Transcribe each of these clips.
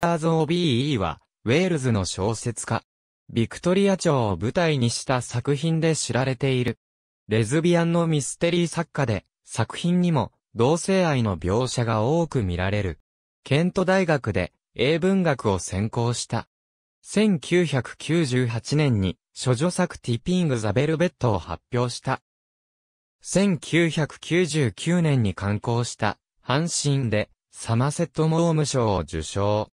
ターズ・オビー・イーは、ウェールズの小説家。ビクトリア朝を舞台にした作品で知られている。レズビアンのミステリー作家で、作品にも同性愛の描写が多く見られる。ケント大学で英文学を専攻した。1998年に、処女作ティピング・ザ・ベルベットを発表した。1999年に刊行した、阪神で、サマセット・モーム賞を受賞。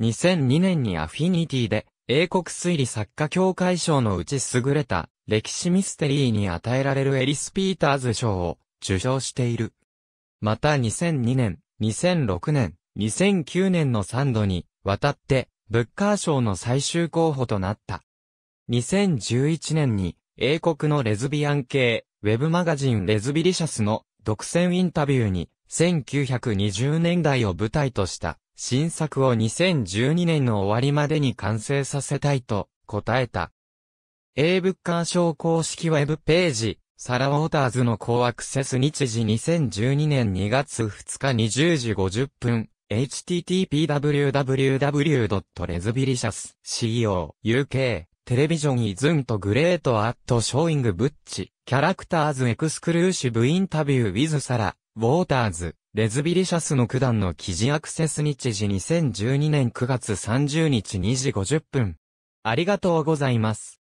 2002年にアフィニティで、英国推理作家協会賞のうち優れた歴史ミステリーに与えられるエリス・ピーターズ賞を受賞している。また2002年、2006年、2009年の3度にわたってブッカー賞の最終候補となった。2011年に英国のレズビアン系ウェブマガジンレズビリシャスの独占インタビューに、1920年代を舞台とした新作を2012年の終わりまでに完成させたいと答えた。英カー賞公式ウェブページ、サラ・ウォーターズの高アクセス日時2012年2月2日20時50分、http://www.lesbilicious.co.uk テレビジョンイズンとグレートアットショーイングブッチ、キャラクターズエクスクルーシブインタビューウィズサラ、ウォーターズ、レズビリシャスの九段の記事アクセス日時2012年9月30日2時50分。ありがとうございます。